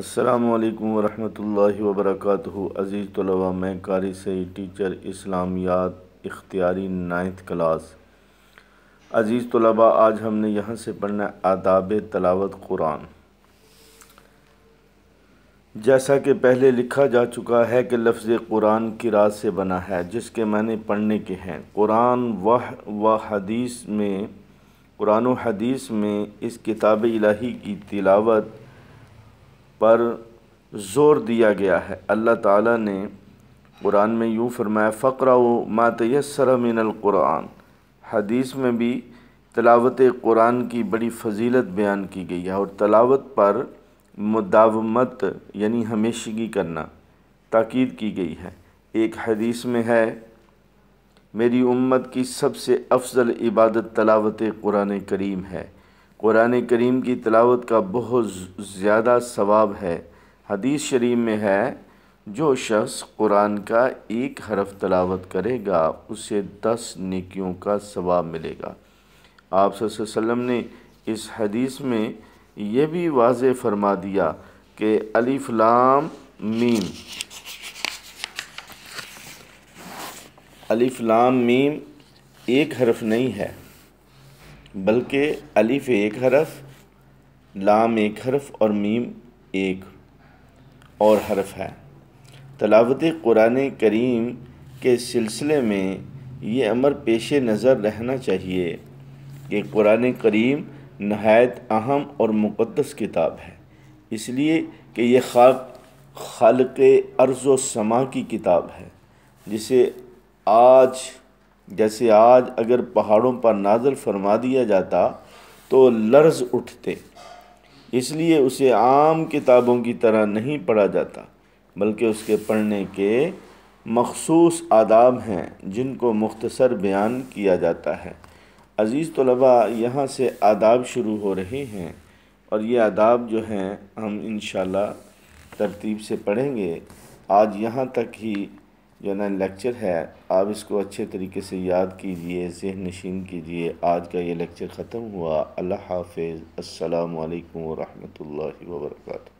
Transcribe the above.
असलकम वरहमल वबरक अज़ीज़ तलबा मैं कारी सही टीचर इस्लामियात इख्तियारी नाइन्थ क्लास अज़ीज़ तलबा आज हमने यहाँ से पढ़ना आदाब तलावत कुरान जैसा कि पहले लिखा जा चुका है कि लफ्ज़ कुरान की रात से बना है जिसके मैंने पढ़ने के हैं कुरान वह व हदीस में कुरान हदीस में इस किताब इलाही की तिलावत पर ज़ोर दिया गया है अल्लाह ताला ने कुरान में यूँ फरमाया फ़करा मातयसर क़ुरान हदीस में भी तलावत कुरान की बड़ी फजीलत बयान की गई है और तलावत पर मुदावमत यानी हमेशगी करना ताकीद की गई है एक हदीस में है मेरी उम्मत की सबसे अफजल इबादत तलावत कुरान करीम है कुरान करीम की तलावत का बहुत ज़्यादा सवाब है हदीस शरीफ में है जो शख्स कुरान का एक हरफ तलावत करेगा उसे दस नेकियों का सवाब मिलेगा आप सल्लम ने इस हदीस में यह भी वाज फरमा दिया कि अलीफलाम मीम अलीफलाम मीम एक हरफ नहीं है बल्कि अलिफ एक हरफ लाम एक हरफ और मीम एक और हरफ है तलावत कुरान करीम के सिलसिले में ये अमर पेश नज़र रहना चाहिए कि कुरान करीम नहायत अहम और मुक़दस किताब है इसलिए कि यह खाक खल के अर्ज़ समा की किताब है जिसे आज जैसे आज अगर पहाड़ों पर नाजल फरमा दिया जाता तो लर्ज उठते इसलिए उसे आम किताबों की तरह नहीं पढ़ा जाता बल्कि उसके पढ़ने के मखसूस आदाब हैं जिनको मुख्तसर बयान किया जाता है अज़ीज़ तलबा यहाँ से आदाब शुरू हो रहे हैं और ये आदाब जो हैं हम इन तरतीब से पढ़ेंगे आज यहाँ तक ही याना लेक्चर है आप इसको अच्छे तरीके से याद कीजिए जहन नशीन कीजिए आज का ये लेक्चर ख़त्म हुआ अल्लाह हाफिज़ असलकम वरहमल वर्का